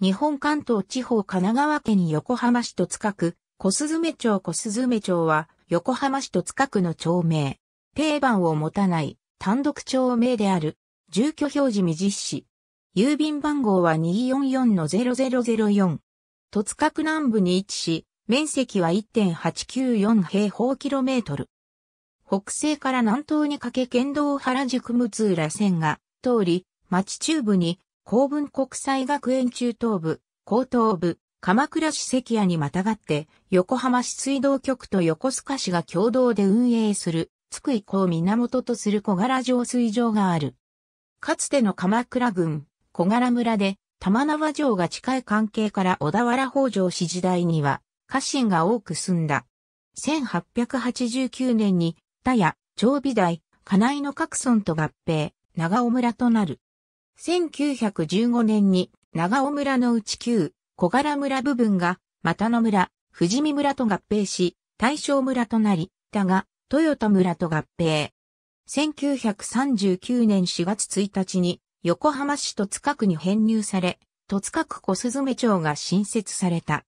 日本関東地方神奈川県横浜市戸塚区、小鈴目町小鈴目町は、横浜市戸塚区の町名。定番を持たない、単独町名である。住居表示未実施。郵便番号は244-0004。戸塚区南部に位置し、面積は1.894平方キロメートル。北西から南東にかけ県道原宿六ら線が通り、町中部に公文国際学園中等部、高等部、鎌倉市関屋にまたがって、横浜市水道局と横須賀市が共同で運営する、津久井港源とする小柄浄水場がある。かつての鎌倉郡、小柄村で、玉縄城が近い関係から小田原北条氏時代には、家臣が多く住んだ。1889年に、田屋、長美台、金井の各村と合併、長尾村となる。1915年に長尾村の内旧小柄村部分が又野村、富士見村と合併し、大正村となり、だが、豊田村と合併。1939年4月1日に横浜市戸塚区に編入され、戸塚区小鈴目町が新設された。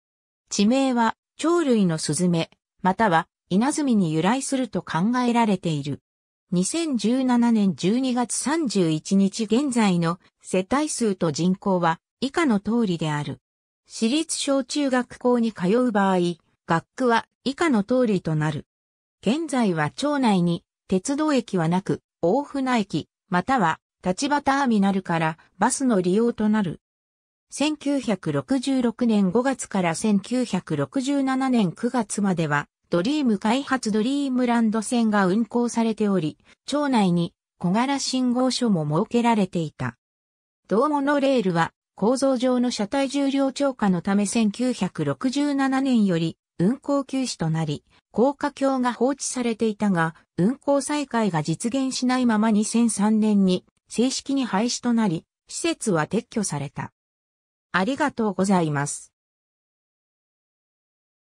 地名は鳥類の鈴目、または稲積に由来すると考えられている。2017年12月31日現在の世帯数と人口は以下の通りである。私立小中学校に通う場合、学区は以下の通りとなる。現在は町内に鉄道駅はなく、大船駅、または立場ターミナルからバスの利用となる。1966年5月から1967年9月まではドリーム開発ドリームランド線が運行されており、町内に小柄信号所も設けられていた。同モノレールは構造上の車体重量超過のため1967年より運行休止となり、高架橋が放置されていたが、運行再開が実現しないまま2003年に正式に廃止となり、施設は撤去された。ありがとうございます。